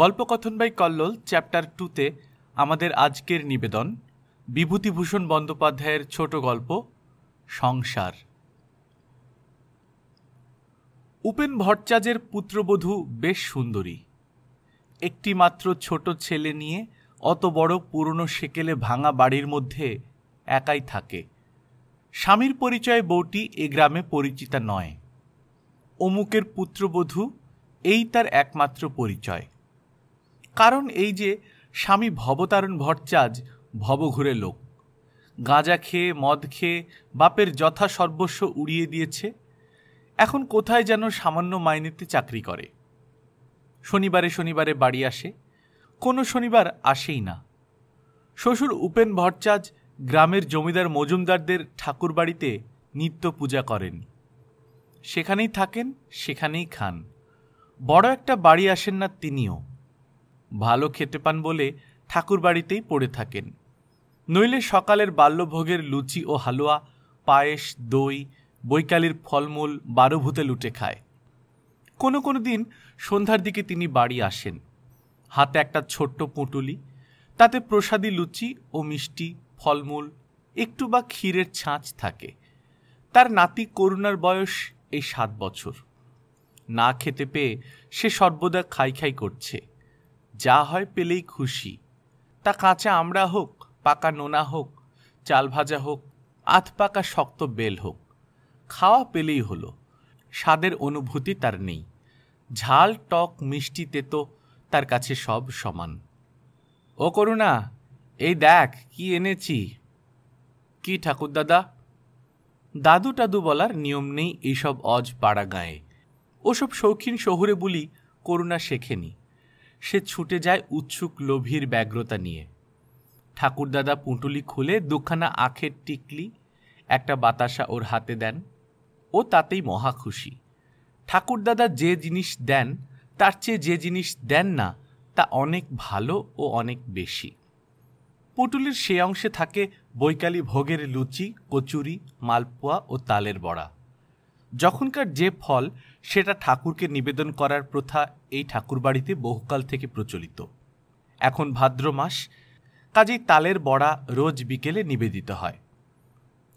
গল্পকথন by Kallol chapter টুতে আমাদের আজকের নিবেদন বিভূতিভূষণ বন্দ্যোপাধ্যায়ের ছোট গল্প সংসার উপেন ভট্টাচার্যের পুত্রবধূ বেশ সুন্দরী একটি মাত্র ছোট ছেলে নিয়ে অত বড় পুরনো সেকেলে ভাঙা বাড়ির মধ্যে একাই থাকে স্বামীর পরিচয়ে বউটি এ গ্রামে পরিচিতা নয় অমুকের পুত্রবধূ এই তার একমাত্র পরিচয় কারণ এই যে স্বামী ভবতারণ ভট্টাচ ভবঘুরে লোক গাঁজা খেয়ে মদ খেয়ে বাপের যথা সর্বস্ব উড়িয়ে দিয়েছে এখন কোথায় যেন সামান্য মাইনেতে চাকরি করে শনিবারে শনিবারে বাড়ি আসে কোনো শনিবার আসেই না শ্বশুর উপেন ভট্টাচ গ্রামের জমিদার মজুমদারদের ঠাকুর বাড়িতে নিত্য পূজা করেন সেখানেই থাকেন সেখানেই খান বড় একটা বাড়ি আসেন না তিনিও ভালো খেতে পান বলে ঠাকুরবাড়িতেই পড়ে থাকেন নইলে সকালের বাল্যভোগের লুচি ও হালুয়া পায়েস দই বৈকালের ফলমূল বারোভূতে লুটে খায় কোনো কোনো দিন সন্ধ্যার দিকে তিনি বাড়ি আসেন হাতে একটা ছোট্ট পুঁটুলি তাতে প্রসাদী লুচি ও মিষ্টি ফলমূল একটু বা ক্ষীরের ছাঁচ থাকে তার নাতি করুণার বয়স এই সাত বছর না খেতে পেয়ে সে সর্বদা খাই খাই করছে যা হয় পেলেই খুশি তা কাঁচা আমরা হোক পাকা নোনা হোক চাল ভাজা হোক আধ পাকা শক্ত বেল হোক খাওয়া পেলেই হলো স্বাদের অনুভূতি তার নেই ঝাল টক মিষ্টি তেতো তার কাছে সব সমান ও করুণা এই দেখ কি এনেছি কি ঠাকুরদাদা দাদু টাদু বলার নিয়ম নেই এইসব অজ পাড়া গায়ে ওসব শৌখিন শহুরে বলি করুণা শেখেনি সে ছুটে যায় উৎসুক লোভীর ব্যগ্রতা নিয়ে ঠাকুরদাদা পুঁটুলি খুলে দুখানা আখের টিকলি একটা বাতাসা ওর হাতে দেন ও তাতেই মহা খুশি ঠাকুরদাদা যে জিনিস দেন তার চেয়ে যে জিনিস দেন না তা অনেক ভালো ও অনেক বেশি পুটুলির সে অংশে থাকে বৈকালি ভোগের লুচি কচুরি মালপোয়া ও তালের বড়া যখনকার যে ফল সেটা ঠাকুরকে নিবেদন করার প্রথা এই ঠাকুরবাড়িতে বহুকাল থেকে প্রচলিত এখন ভাদ্র মাস কাজেই তালের বড়া রোজ বিকেলে নিবেদিত হয়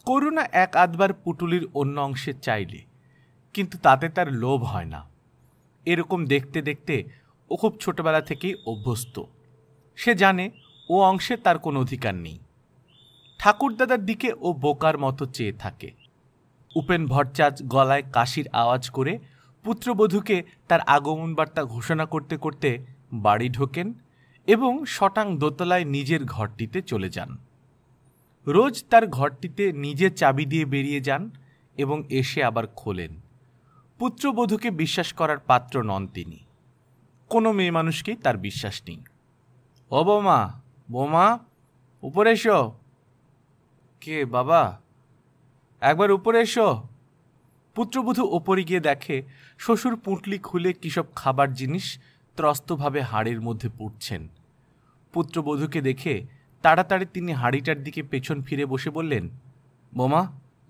করুণা এক আধবার পুটুলির অন্য অংশে চাইলে কিন্তু তাতে তার লোভ হয় না এরকম দেখতে দেখতে ও খুব ছোটবেলা থেকেই অভ্যস্ত সে জানে ও অংশে তার কোনো অধিকার নেই ঠাকুরদাদার দিকে ও বোকার মতো চেয়ে থাকে উপেন ভট্টাচ গলায় কাশির আওয়াজ করে পুত্রবধূকে তার আগমন বার্তা ঘোষণা করতে করতে বাড়ি ঢোকেন এবং শটাং দোতলায় নিজের ঘরটিতে চলে যান রোজ তার ঘরটিতে নিজে চাবি দিয়ে বেরিয়ে যান এবং এসে আবার খোলেন পুত্রবধূকে বিশ্বাস করার পাত্র নন তিনি কোনো মেয়ে মানুষকেই তার বিশ্বাস নেই ও বোমা বোমা উপরে এসো কে বাবা একবার উপরে এসো পুত্রবধূ ওপরে গিয়ে দেখে শ্বশুর পুঁটলি খুলে কিসব খাবার জিনিস ত্রস্তভাবে হাড়ির মধ্যে পুড়ছেন পুত্রবধূকে দেখে তাড়াতাড়ি তিনি হাড়িটার দিকে পেছন ফিরে বসে বললেন বোমা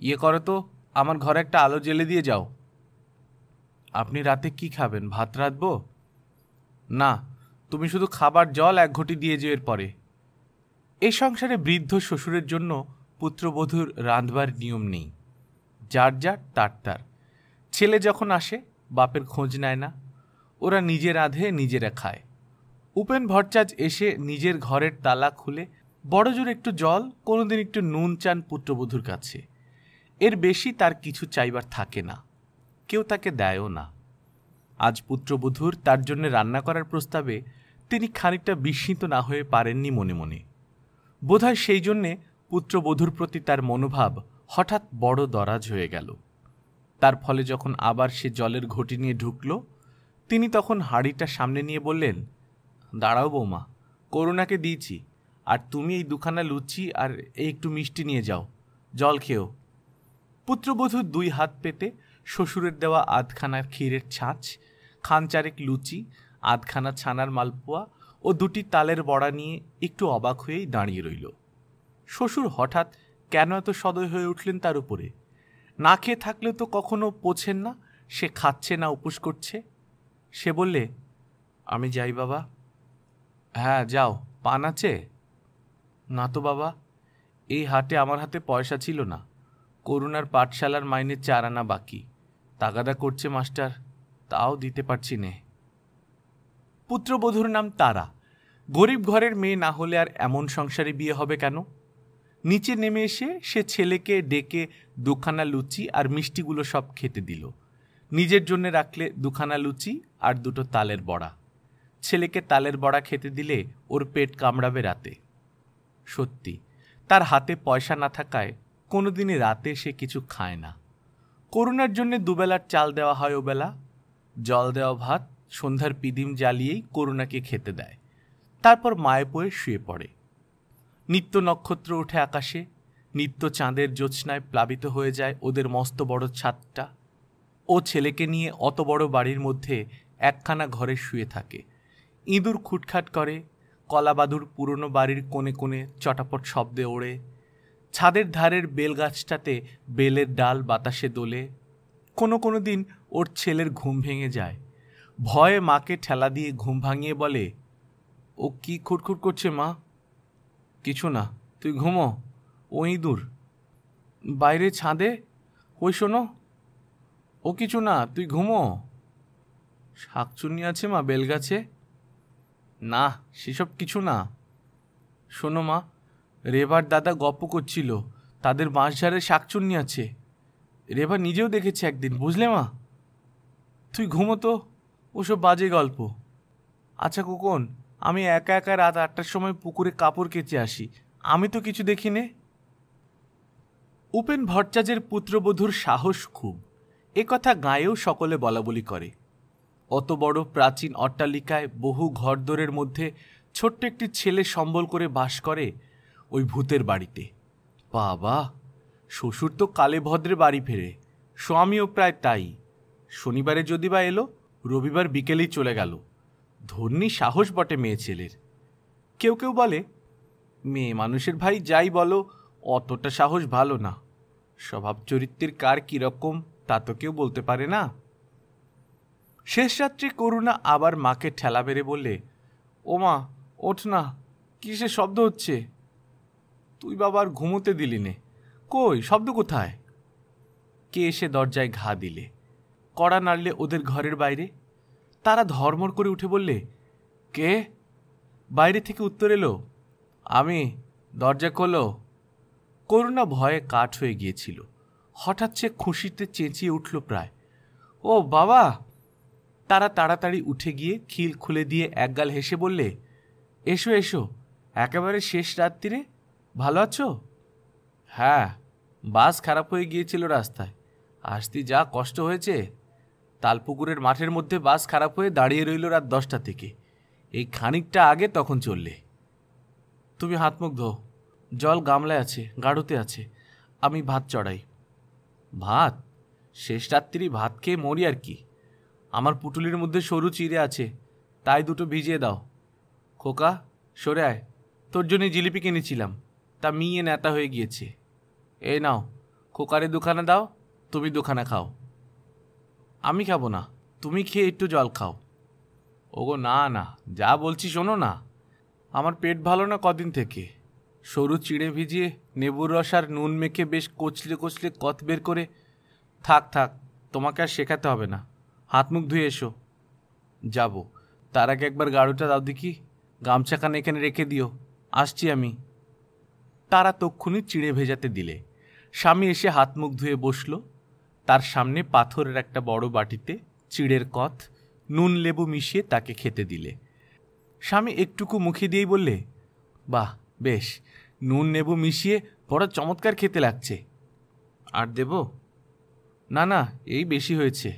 ইয়ে করো তো আমার ঘরে একটা আলো জেলে দিয়ে যাও আপনি রাতে কি খাবেন ভাত রাঁধব না তুমি শুধু খাবার জল এক ঘটি দিয়ে এর পরে এ সংসারে বৃদ্ধ শ্বশুরের জন্য পুত্রবধূর রাঁধবার নিয়ম নেই যার যার তার তার ছেলে যখন আসে বাপের খোঁজ নেয় না ওরা নিজের রাঁধে নিজেরা খায় উপেন ভট্টাচ এসে নিজের ঘরের তালা খুলে বড়জোর একটু জল কোনোদিন একটু নুন চান পুত্রবধূর কাছে এর বেশি তার কিছু চাইবার থাকে না কেউ তাকে দেয়ও না আজ পুত্রবধূর তার জন্য রান্না করার প্রস্তাবে তিনি খানিকটা বিস্মিত না হয়ে পারেননি মনে মনে বোধহয় সেই জন্যে পুত্রবধূর প্রতি তার মনোভাব হঠাৎ বড় দরাজ হয়ে গেল তার ফলে যখন আবার সে জলের ঘটি নিয়ে ঢুকল তিনি তখন হাড়িটা সামনে নিয়ে বললেন দাঁড়াও বৌমা করুণাকে দিয়েছি আর তুমি এই দুখানা লুচি আর এই একটু মিষ্টি নিয়ে যাও জল খেও পুত্রবধূ দুই হাত পেতে শ্বশুরের দেওয়া আধখানার ক্ষীরের ছাঁচ খানচারেক লুচি আধখানা ছানার মালপোয়া ও দুটি তালের বড়া নিয়ে একটু অবাক হয়েই দাঁড়িয়ে রইল শ্বশুর হঠাৎ কেন এত সদয় হয়ে উঠলেন তার উপরে না খেয়ে থাকলে তো কখনো পোছেন না সে খাচ্ছে না উপোস করছে সে বললে আমি যাই বাবা হ্যাঁ যাও পান আছে না তো বাবা এই হাটে আমার হাতে পয়সা ছিল না করুণার পাঠশালার মাইনে চার আনা বাকি তাগাদা করছে মাস্টার তাও দিতে পারছি নে পুত্রবধূর নাম তারা গরিব ঘরের মেয়ে না হলে আর এমন সংসারে বিয়ে হবে কেন নিচে নেমে এসে সে ছেলেকে ডেকে দুখানা লুচি আর মিষ্টিগুলো সব খেতে দিল নিজের জন্যে রাখলে দুখানা লুচি আর দুটো তালের বড়া ছেলেকে তালের বড়া খেতে দিলে ওর পেট কামড়াবে রাতে সত্যি তার হাতে পয়সা না থাকায় কোনোদিনই রাতে সে কিছু খায় না করুণার জন্য দুবেলার চাল দেওয়া হয় ওবেলা জল দেওয়া ভাত সন্ধ্যার পিদিম জ্বালিয়েই করুণাকে খেতে দেয় তারপর মায়ে পয়ে শুয়ে পড়ে নিত্য নক্ষত্র ওঠে আকাশে নিত্য চাঁদের জ্যোৎস্নায় প্লাবিত হয়ে যায় ওদের মস্ত বড় ছাদটা ও ছেলেকে নিয়ে অত বড় বাড়ির মধ্যে একখানা ঘরে শুয়ে থাকে ইঁদুর খুটখাট করে কলাবাদুর পুরনো বাড়ির কোণে কোণে চটাপট শব্দে ওড়ে ছাদের ধারের বেলগাছটাতে বেলের ডাল বাতাসে দোলে কোনো কোনো দিন ওর ছেলের ঘুম ভেঙে যায় ভয়ে মাকে ঠেলা দিয়ে ঘুম ভাঙিয়ে বলে ও কি খুটখুট করছে মা কিছু না তুই ঘুমো ও ইঁদুর বাইরে ছাদে ওই শোনো ও কিছু না তুই ঘুমো শাকচুনি আছে মা বেলগাছে না সেসব কিছু না শোনো মা রেবার দাদা গপ্প করছিল তাদের বাঁশঝাড়ে শাকচুন্নি আছে রেবা নিজেও দেখেছে একদিন বুঝলে মা তুই ঘুমো তো ওসব বাজে গল্প আচ্ছা কোকন আমি একা একা রাত আটটার সময় পুকুরে কাপড় কেচে আসি আমি তো কিছু দেখি নে উপেন ভট্টাচার্যের পুত্রবধূর সাহস খুব এ কথা গায়েও সকলে বলা বলি করে অত বড় প্রাচীন অট্টালিকায় বহু ঘরদোরের মধ্যে ছোট্ট একটি ছেলে সম্বল করে বাস করে ওই ভূতের বাড়িতে বাবা শ্বশুর তো কালে ভদ্রে বাড়ি ফেরে স্বামীও প্রায় তাই শনিবারে যদি বা এলো রবিবার বিকেলেই চলে গেল ধর্ণী সাহস বটে মেয়ে ছেলের কেউ কেউ বলে মেয়ে মানুষের ভাই যাই বলো অতটা সাহস ভালো না স্বভাব চরিত্রের কার কীরকম তা তো কেউ বলতে পারে না শেষ রাত্রে করুণা আবার মাকে ঠেলা বেড়ে বললে ওমা ওঠ না কিসে শব্দ হচ্ছে তুই বাবার ঘুমোতে দিলি নে কই শব্দ কোথায় কে এসে দরজায় ঘা দিলে কড়া নাড়লে ওদের ঘরের বাইরে তারা ধর্মর করে উঠে বললে কে বাইরে থেকে উত্তর এলো আমি দরজা খোলো করুণা ভয়ে কাঠ হয়ে গিয়েছিল হঠাৎ সে খুশিতে চেঁচিয়ে উঠল প্রায় ও বাবা তারা তাড়াতাড়ি উঠে গিয়ে খিল খুলে দিয়ে একগাল হেসে বললে এসো এসো একেবারে শেষ রাত্রিরে ভালো আছো হ্যাঁ বাস খারাপ হয়ে গিয়েছিল রাস্তায় আসতে যা কষ্ট হয়েছে তালপুকুরের মাঠের মধ্যে বাস খারাপ হয়ে দাঁড়িয়ে রইল রাত দশটা থেকে এই খানিকটা আগে তখন চললে তুমি হাত মুখ ধো জল গামলায় আছে গাড়ুতে আছে আমি ভাত চড়াই ভাত শেষ রাত্রি ভাত খেয়ে মরি আর কি আমার পুটুলির মধ্যে সরু চিড়ে আছে তাই দুটো ভিজিয়ে দাও খোকা সরে আয় তোর জন্য জিলিপি কিনেছিলাম তা মিয়ে নেতা হয়ে গিয়েছে এ নাও খোকারে দুখানা দাও তুমি দুখানা খাও আমি খাবো না তুমি খেয়ে একটু জল খাও ওগো না না যা বলছি শোনো না আমার পেট ভালো না কদিন থেকে সরু চিড়ে ভিজিয়ে নেবুর রস আর নুন মেখে বেশ কচলে কচলে কথ বের করে থাক থাক তোমাকে আর শেখাতে হবে না হাত মুখ ধুয়ে এসো যাব তার আগে একবার গাড়ুটা দাও দেখি কানে এখানে রেখে দিও আসছি আমি তারা তক্ষুনি চিড়ে ভেজাতে দিলে স্বামী এসে হাত মুখ ধুয়ে বসলো তার সামনে পাথরের একটা বড় বাটিতে চিড়ের কথ নুন লেবু মিশিয়ে তাকে খেতে দিলে স্বামী একটুকু মুখে দিয়েই বললে বাহ বেশ নুন লেবু মিশিয়ে বড় চমৎকার খেতে লাগছে আর দেব না না এই বেশি হয়েছে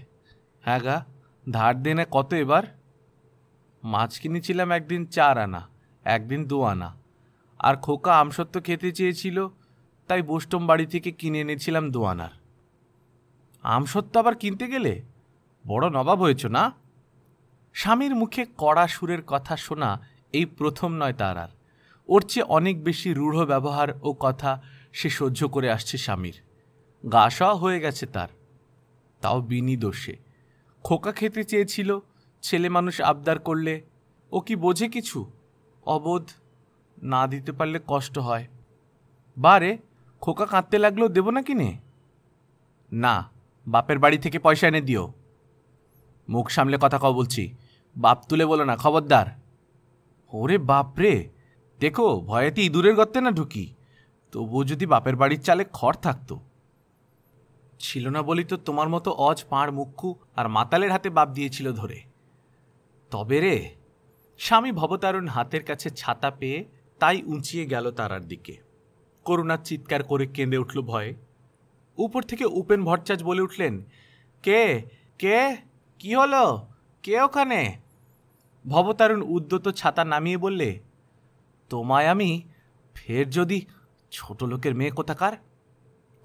হ্যাঁ গা ধার দে না কত এবার মাছ কিনেছিলাম একদিন চার আনা একদিন দু আনা আর খোকা আমসত্ব খেতে চেয়েছিল তাই বোষ্টম বাড়ি থেকে কিনে এনেছিলাম আনার আমসত্ত্ব আবার কিনতে গেলে বড় নবাব হয়েছ না স্বামীর মুখে কড়া সুরের কথা শোনা এই প্রথম নয় তার আর ওর চেয়ে অনেক বেশি রূঢ় ব্যবহার ও কথা সে সহ্য করে আসছে স্বামীর গা হয়ে গেছে তার তাও বিনি দোষে খোকা খেতে চেয়েছিল ছেলে মানুষ আবদার করলে ও কি বোঝে কিছু অবোধ না দিতে পারলে কষ্ট হয় বারে খোকা কাঁদতে লাগলেও দেব না কিনে না বাপের বাড়ি থেকে পয়সা এনে দিও মুখ সামলে কথা কও বলছি বাপ তুলে বলো না খবরদার ওরে বাপরে দেখো ভয়েতে ইঁদুরের গর্তে না ঢুকি তবুও যদি বাপের বাড়ির চালে খড় থাকতো ছিল না বলি তো তোমার মতো অজ পাঁড় মুখ্যু আর মাতালের হাতে বাপ দিয়েছিল ধরে তবে রে স্বামী ভবতারণ হাতের কাছে ছাতা পেয়ে তাই উঁচিয়ে গেল তারার দিকে করুণার চিৎকার করে কেঁদে উঠল ভয়ে উপর থেকে উপেন ভট্টাচার্য বলে উঠলেন কে কে কি হলো কে ওখানে ভবতারুণ উদ্যত ছাতা নামিয়ে বললে তোমায় আমি ফের যদি ছোট লোকের মেয়ে কোথাকার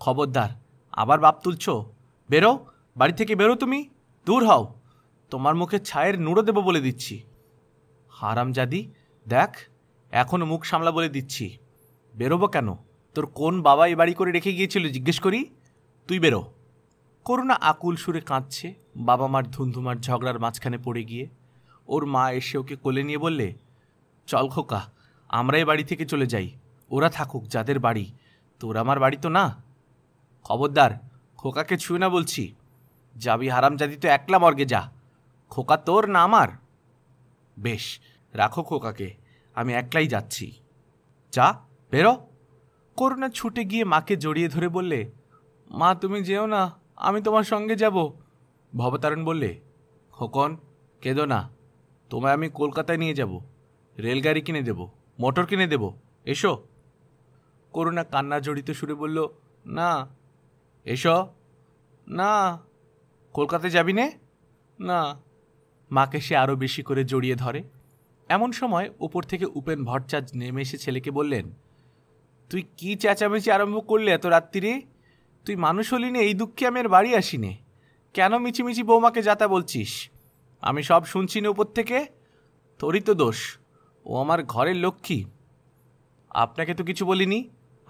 খবরদার আবার বাপ তুলছ বেরো বাড়ি থেকে বেরো তুমি দূর হও তোমার মুখে ছায়ের নুড়ো দেবো বলে দিচ্ছি হারাম জাদি দেখ এখনও মুখ সামলা বলে দিচ্ছি বেরোবো কেন তোর কোন বাবা এ বাড়ি করে রেখে গিয়েছিল জিজ্ঞেস করি তুই বেরো করুণা আকুল সুরে কাঁদছে বাবা মার ধুন্ধুমার ঝগড়ার মাঝখানে পড়ে গিয়ে ওর মা এসে ওকে কোলে নিয়ে বললে চল খোকা আমরাই বাড়ি থেকে চলে যাই ওরা থাকুক যাদের বাড়ি তোর আমার বাড়ি তো না খবরদার খোকাকে ছুঁয়ে না বলছি যাবি জাদি তো একলা মর্গে যা খোকা তোর না আমার বেশ রাখো খোকাকে আমি একলাই যাচ্ছি যা বেরো করোনা ছুটে গিয়ে মাকে জড়িয়ে ধরে বললে মা তুমি যেও না আমি তোমার সঙ্গে যাব ভবতারণ বললে খোকন কেঁদো না তোমায় আমি কলকাতায় নিয়ে যাব রেলগাড়ি কিনে দেব মোটর কিনে দেব এসো করুণা কান্না জড়িত সুরে বলল না এসো না কলকাতায় যাবি নে না মাকে সে আরও বেশি করে জড়িয়ে ধরে এমন সময় উপর থেকে উপেন ভট্টাচার্য নেমে এসে ছেলেকে বললেন তুই কি চেঁচামেচি আরম্ভ করলে এত রাত্রিরে তুই মানুষ হলি নে এই দুঃখে আমি আর বাড়ি আসিনি কেন মিছিমিছি বৌমাকে যাতা বলছিস আমি সব শুনছি নে উপর থেকে তোরই তো দোষ ও আমার ঘরের লক্ষ্মী আপনাকে তো কিছু বলিনি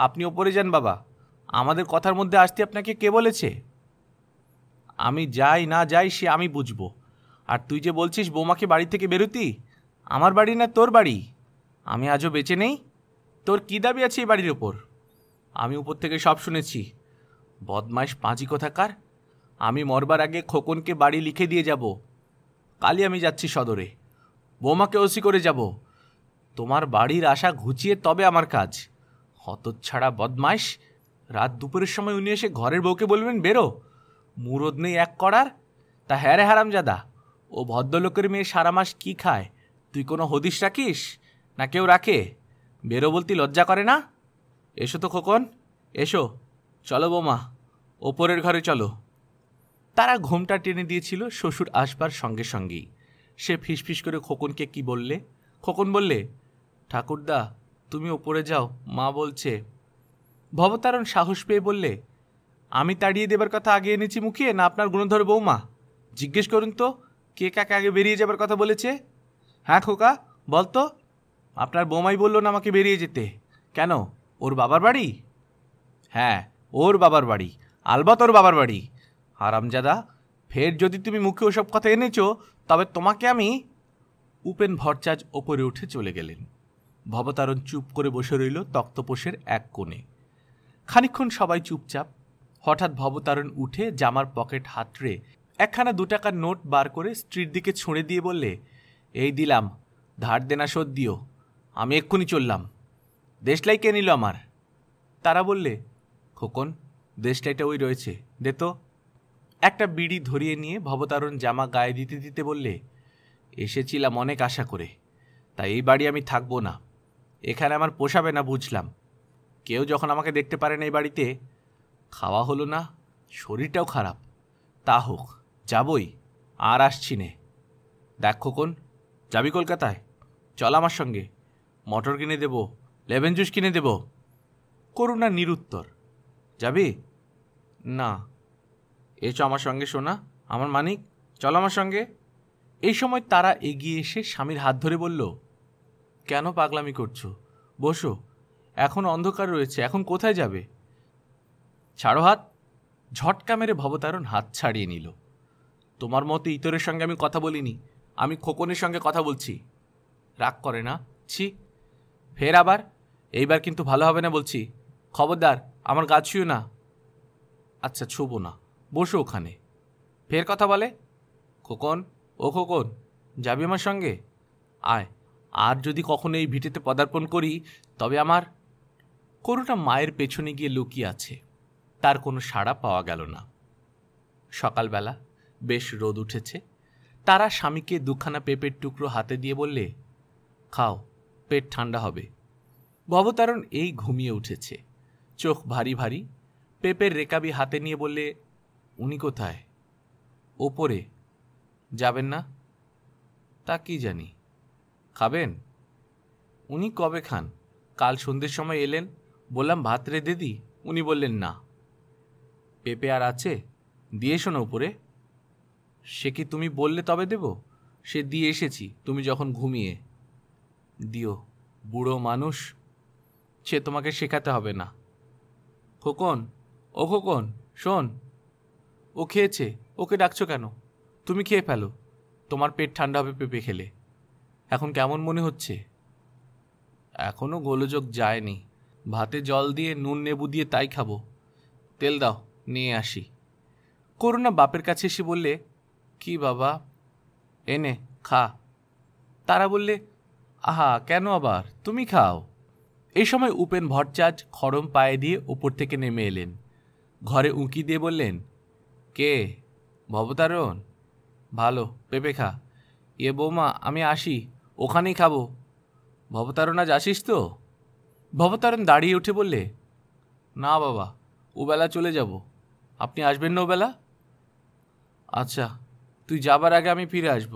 আপনি ওপরে যান বাবা আমাদের কথার মধ্যে আসতে আপনাকে কে বলেছে আমি যাই না যাই সে আমি বুঝবো আর তুই যে বলছিস বৌমাকে বাড়ি থেকে বেরোতি আমার বাড়ি না তোর বাড়ি আমি আজও বেঁচে নেই তোর কী দাবি আছে এই বাড়ির ওপর আমি উপর থেকে সব শুনেছি বদমাস পাঁচি কোথাকার আমি মরবার আগে খোকনকে বাড়ি লিখে দিয়ে যাব কালই আমি যাচ্ছি সদরে বৌমাকে ওসি করে যাব তোমার বাড়ির আশা ঘুচিয়ে তবে আমার কাজ ছাড়া বদমাস রাত দুপুরের সময় উনি এসে ঘরের বউকে বলবেন বেরো মুরদ নেই এক করার তা হ্যাঁ রে হারামজাদা ও ভদ্রলোকের মেয়ে সারা মাস কী খায় তুই কোনো হদিস রাখিস না কেউ রাখে বেরো বলতে লজ্জা করে না এসো তো খোকন এসো চলো বোমা ওপরের ঘরে চলো তারা ঘোমটা টেনে দিয়েছিল শ্বশুর আসবার সঙ্গে সঙ্গেই সে ফিসফিস করে খোকনকে কি বললে খোকন বললে ঠাকুরদা তুমি ওপরে যাও মা বলছে ভবতারণ সাহস পেয়ে বললে আমি তাড়িয়ে দেবার কথা আগে এনেছি মুখিয়ে না আপনার গুণধর বৌমা জিজ্ঞেস করুন তো কে কাকে আগে বেরিয়ে যাবার কথা বলেছে হ্যাঁ খোকা বলতো আপনার বৌমাই বললো না আমাকে বেরিয়ে যেতে কেন ওর বাবার বাড়ি হ্যাঁ ওর বাবার বাড়ি আলবা তোর বাবার বাড়ি হারামজাদা ফের যদি তুমি মুখে ওসব কথা এনেছো তবে তোমাকে আমি উপেন ভরচাজ ওপরে উঠে চলে গেলেন ভবতারণ চুপ করে বসে রইল তক্তপোষের এক কোণে খানিক্ষণ সবাই চুপচাপ হঠাৎ ভবতারণ উঠে জামার পকেট হাতড়ে একখানা দু টাকার নোট বার করে স্ত্রীর দিকে ছুঁড়ে দিয়ে বললে এই দিলাম ধার দেনা শোধ দিও আমি এক্ষুনি চললাম দেশলাই কে নিল আমার তারা বললে খোকন দেশটা এটা ওই রয়েছে দে তো একটা বিড়ি ধরিয়ে নিয়ে ভবতারণ জামা গায়ে দিতে দিতে বললে এসেছিলাম অনেক আশা করে তাই এই বাড়ি আমি থাকবো না এখানে আমার পোষাবে না বুঝলাম কেউ যখন আমাকে দেখতে পারে না এই বাড়িতে খাওয়া হলো না শরীরটাও খারাপ তা হোক যাবই আর আসছি নে দেখ খোকন যাবি কলকাতায় চল আমার সঙ্গে মটর কিনে দেব লেবেন জুস কিনে দেব করুণা নিরুত্তর যাবি না এসো আমার সঙ্গে শোনা আমার মানিক চলো আমার সঙ্গে এই সময় তারা এগিয়ে এসে স্বামীর হাত ধরে বলল কেন পাগলামি করছো বসো এখন অন্ধকার রয়েছে এখন কোথায় যাবে ছাড়ো হাত ঝটকা মেরে ভবতারণ হাত ছাড়িয়ে নিল তোমার মতো ইতরের সঙ্গে আমি কথা বলিনি আমি খোকনের সঙ্গে কথা বলছি রাগ করে না ছি ফের আবার এইবার কিন্তু ভালো হবে না বলছি খবরদার আমার গা ছুঁয়ো না আচ্ছা ছুবো না বসো ওখানে ফের কথা বলে খোকন ও খোকন যাবি আমার সঙ্গে আয় আর যদি কখনো এই ভিটেতে পদার্পণ করি তবে আমার কোনোটা মায়ের পেছনে গিয়ে লুকিয়ে আছে তার কোনো সাড়া পাওয়া গেল না সকালবেলা বেশ রোদ উঠেছে তারা স্বামীকে দুখানা পেঁপের টুকরো হাতে দিয়ে বললে খাও পেট ঠান্ডা হবে ভবতারণ এই ঘুমিয়ে উঠেছে চোখ ভারী ভারী পেপের রেকাবি হাতে নিয়ে বললে উনি কোথায় ওপরে যাবেন না তা কি জানি খাবেন উনি কবে খান কাল সন্ধ্যের সময় এলেন বললাম ভাত রে দিদি উনি বললেন না পেপে আর আছে দিয়ে শোনো উপরে সে কি তুমি বললে তবে দেব সে দিয়ে এসেছি তুমি যখন ঘুমিয়ে দিও বুড়ো মানুষ সে তোমাকে শেখাতে হবে না খোকন ও খোকন শোন ও খেয়েছে ওকে ডাকছো কেন তুমি খেয়ে ফেলো তোমার পেট ঠান্ডা হবে পেঁপে খেলে এখন কেমন মনে হচ্ছে এখনও গোলযোগ যায়নি ভাতে জল দিয়ে নুন নেবু দিয়ে তাই খাবো তেল দাও নিয়ে আসি করুণা বাপের কাছে এসে বললে কি বাবা এনে খা তারা বললে আহা কেন আবার তুমি খাও এই সময় উপেন ভট্টাচ খরম পায়ে দিয়ে ওপর থেকে নেমে এলেন ঘরে উঁকি দিয়ে বললেন কে ভবতারণ ভালো পেঁপে খা এ বৌমা আমি আসি ওখানেই খাবো ভবতারণ আজ আসিস তো ভবতারণ দাঁড়িয়ে উঠে বললে না বাবা ওবেলা চলে যাব আপনি আসবেন না ওবেলা আচ্ছা তুই যাবার আগে আমি ফিরে আসব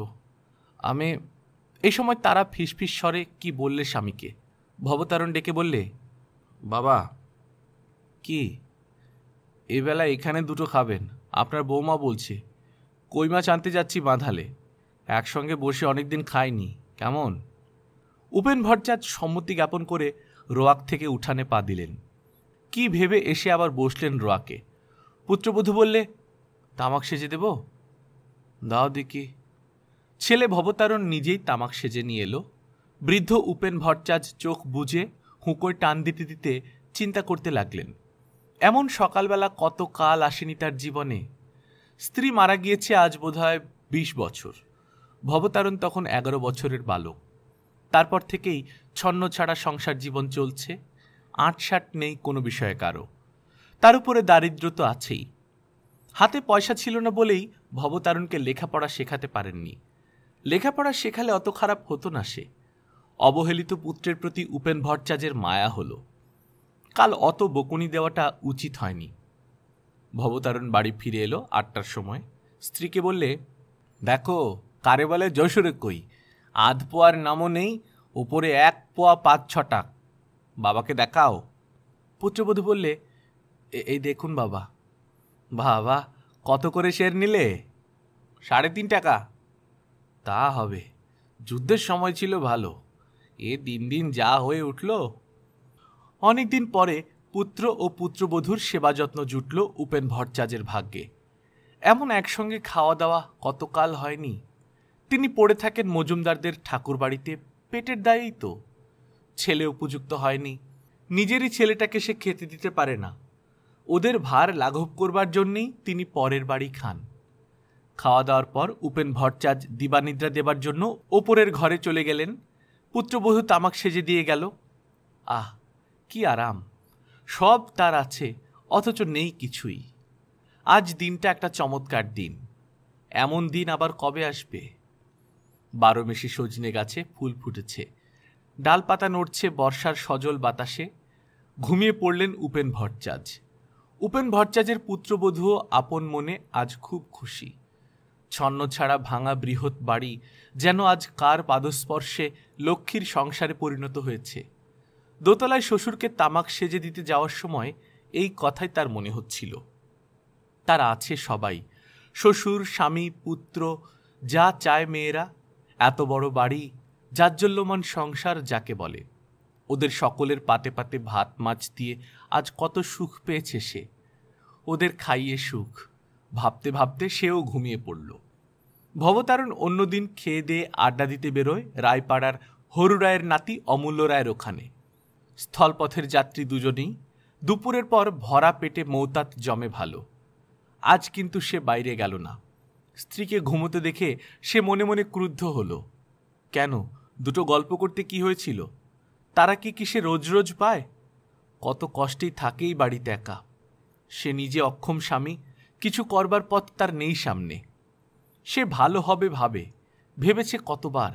আমি এই সময় তারা ফিসফিস স্বরে কি বললে স্বামীকে ভবতারণ ডেকে বললে বাবা কি এবেলা এখানে দুটো খাবেন আপনার বৌমা বলছে কই মাছ আনতে যাচ্ছি বাঁধালে একসঙ্গে বসে অনেকদিন খাইনি কেমন উপেন ভট্টাচার্য সম্মতি জ্ঞাপন করে রোয়াক থেকে উঠানে পা দিলেন কি ভেবে এসে আবার বসলেন রোয়াকে পুত্রবধূ বললে তামাক সেজে দেব দাও দেখি ছেলে ভবতারণ নিজেই তামাক সেজে নিয়ে এলো বৃদ্ধ উপেন ভট্টাচ চোখ বুঝে হুঁকোয় টান দিতে দিতে চিন্তা করতে লাগলেন এমন সকালবেলা কত কাল আসেনি তার জীবনে স্ত্রী মারা গিয়েছে আজ বোধহয় বিশ বছর ভবতারণ তখন এগারো বছরের বালক তারপর থেকেই ছন্ন ছাড়া সংসার জীবন চলছে আটসাট নেই কোনো বিষয়ে কারো তার উপরে দারিদ্র তো আছেই হাতে পয়সা ছিল না বলেই ভবতারণকে লেখাপড়া শেখাতে পারেননি লেখাপড়া শেখালে অত খারাপ হতো না সে অবহেলিত পুত্রের প্রতি উপেন ভট্টাচার্যের মায়া হলো কাল অত বকুনি দেওয়াটা উচিত হয়নি ভবতারণ বাড়ি ফিরে এলো আটটার সময় স্ত্রীকে বললে দেখো কারে বলে যশোরে কই আধ পোয়ার নামও নেই ওপরে এক পোয়া পাঁচ ছটা বাবাকে দেখাও পুত্রবধূ বললে এই দেখুন বাবা বাবা কত করে শের নিলে সাড়ে তিন টাকা তা হবে যুদ্ধের সময় ছিল ভালো এ দিন দিন যা হয়ে উঠল অনেকদিন পরে পুত্র ও পুত্রবধূর সেবা যত্ন জুটল উপেন ভট্টাচার্যের ভাগ্যে এমন একসঙ্গে খাওয়া দাওয়া কতকাল হয়নি তিনি পড়ে থাকেন মজুমদারদের ঠাকুরবাড়িতে পেটের দায়েই তো ছেলে উপযুক্ত হয়নি নিজেরই ছেলেটাকে সে খেতে দিতে পারে না ওদের ভার লাঘব করবার জন্যেই তিনি পরের বাড়ি খান খাওয়া দাওয়ার পর উপেন ভট্টাচার্য দিবানিদ্রা দেবার জন্য ওপরের ঘরে চলে গেলেন পুত্রবধূ তামাক সেজে দিয়ে গেল আহ কি আরাম সব তার আছে অথচ নেই কিছুই আজ দিনটা একটা চমৎকার দিন এমন দিন আবার কবে আসবে বারো মেশি সজনে গাছে ফুল ফুটেছে ডালপাতা নড়ছে বর্ষার সজল বাতাসে ঘুমিয়ে পড়লেন উপেন ভট্টাজ উপেন ভট্টাজের পুত্রবধূও আপন মনে আজ খুব খুশি ছন্নছাড়া ভাঙা বৃহৎ বাড়ি যেন আজ কার পাদস্পর্শে লক্ষ্মীর সংসারে পরিণত হয়েছে দোতলায় শ্বশুরকে তামাক সেজে দিতে যাওয়ার সময় এই কথাই তার মনে হচ্ছিল তারা আছে সবাই শ্বশুর স্বামী পুত্র যা চায় মেয়েরা এত বড় বাড়ি যাজ্জল্যমান সংসার যাকে বলে ওদের সকলের পাতে পাতে ভাত মাছ দিয়ে আজ কত সুখ পেয়েছে সে ওদের খাইয়ে সুখ ভাবতে ভাবতে সেও ঘুমিয়ে পড়ল ভবতারণ অন্যদিন খেয়ে দিয়ে আড্ডা দিতে বেরোয় রায়পাড়ার হরু রায়ের নাতি অমূল্য রায়ের ওখানে স্থলপথের যাত্রী দুজনেই দুপুরের পর ভরা পেটে মৌতাত জমে ভালো আজ কিন্তু সে বাইরে গেল না স্ত্রীকে ঘুমোতে দেখে সে মনে মনে ক্রুদ্ধ হল কেন দুটো গল্প করতে কি হয়েছিল তারা কি সে রোজ রোজ পায় কত কষ্টেই থাকেই বাড়িতে একা সে নিজে অক্ষম স্বামী কিছু করবার পথ তার নেই সামনে সে ভালো হবে ভাবে ভেবেছে কতবার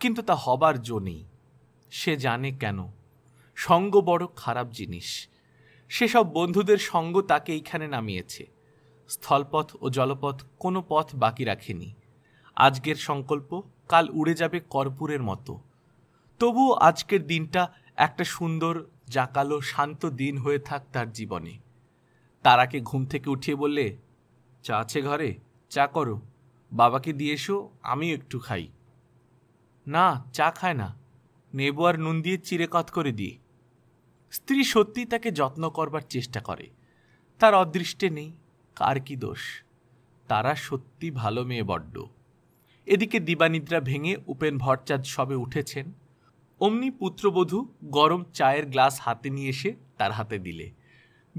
কিন্তু তা হবার জো নেই সে জানে কেন সঙ্গ বড় খারাপ জিনিস সেসব বন্ধুদের সঙ্গ তাকে এইখানে নামিয়েছে স্থলপথ ও জলপথ কোনো পথ বাকি রাখেনি আজকের সংকল্প কাল উড়ে যাবে কর্পূরের মতো তবুও আজকের দিনটা একটা সুন্দর জাকালো শান্ত দিন হয়ে থাক তার জীবনে তারাকে ঘুম থেকে উঠিয়ে বললে চা আছে ঘরে চা করো বাবাকে দিয়ে এসো আমিও একটু খাই না চা খায় না নেবো আর নুন দিয়ে চিড়ে কত করে দিয়ে স্ত্রী সত্যিই তাকে যত্ন করবার চেষ্টা করে তার অদৃষ্টে নেই কার কি দোষ তারা সত্যি ভালো মেয়ে বড্ড এদিকে দিবানিদ্রা ভেঙে উপেন ভরচাঁদ সবে উঠেছেন অমনি পুত্রবধূ গরম চায়ের গ্লাস হাতে নিয়ে এসে তার হাতে দিলে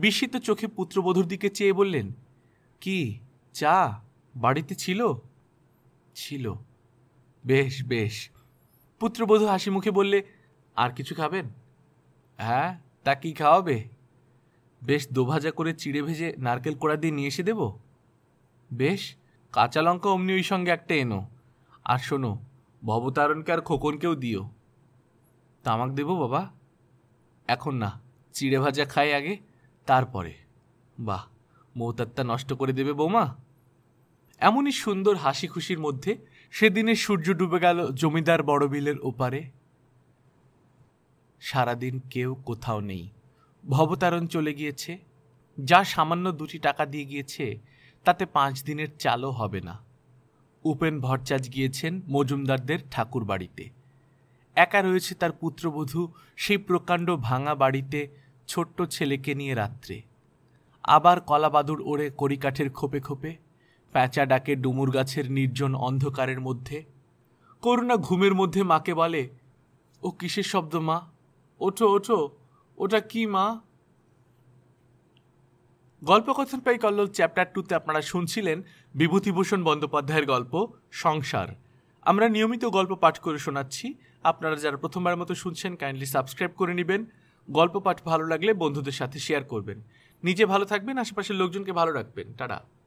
বিস্মিত চোখে পুত্রবধূর দিকে চেয়ে বললেন কি চা বাড়িতে ছিল ছিল বেশ বেশ পুত্রবধূ হাসি মুখে বললে আর কিছু খাবেন হ্যাঁ তা কি খাওয়াবে বেশ দোভাজা করে চিড়ে ভেজে নারকেল কোড়া দিয়ে নিয়ে এসে দেব বেশ কাঁচা লঙ্কা অমনি ওই সঙ্গে একটা এনো আর শোনো ভবতারণকে আর খোকনকেও দিও তামাক দেব বাবা এখন না চিড়ে ভাজা খাই আগে তারপরে বাহ মৌতাত্তা নষ্ট করে দেবে বৌমা এমনই সুন্দর হাসি খুশির মধ্যে সেদিনের সূর্য ডুবে গেল জমিদার বড় বিলের ওপারে সারাদিন কেউ কোথাও নেই ভবতারণ চলে গিয়েছে যা সামান্য দুটি টাকা দিয়ে গিয়েছে তাতে পাঁচ দিনের চালও হবে না উপেন ভরচাজ গিয়েছেন মজুমদারদের ঠাকুর বাড়িতে একা রয়েছে তার পুত্রবধূ সেই প্রকাণ্ড ভাঙা বাড়িতে ছোট্ট ছেলেকে নিয়ে রাত্রে আবার কলাবাদুর ওড়ে কড়িকাঠের খোপে খোপে প্যাঁচা ডাকে ডুমুর গাছের নির্জন অন্ধকারের মধ্যে করুণা ঘুমের মধ্যে মাকে বলে ও কিসের শব্দ মা ওঠো ওঠো ওটা কি মা গল্পকথন পাই কল্লোল চ্যাপ্টার টুতে আপনারা শুনছিলেন বিভূতিভূষণ বন্দ্যোপাধ্যায়ের গল্প সংসার আমরা নিয়মিত গল্প পাঠ করে শোনাচ্ছি আপনারা যারা প্রথমবার মতো শুনছেন কাইন্ডলি সাবস্ক্রাইব করে নেবেন গল্প পাঠ ভালো লাগলে বন্ধুদের সাথে শেয়ার করবেন নিজে ভালো থাকবেন আশেপাশের লোকজনকে ভালো রাখবেন টাটা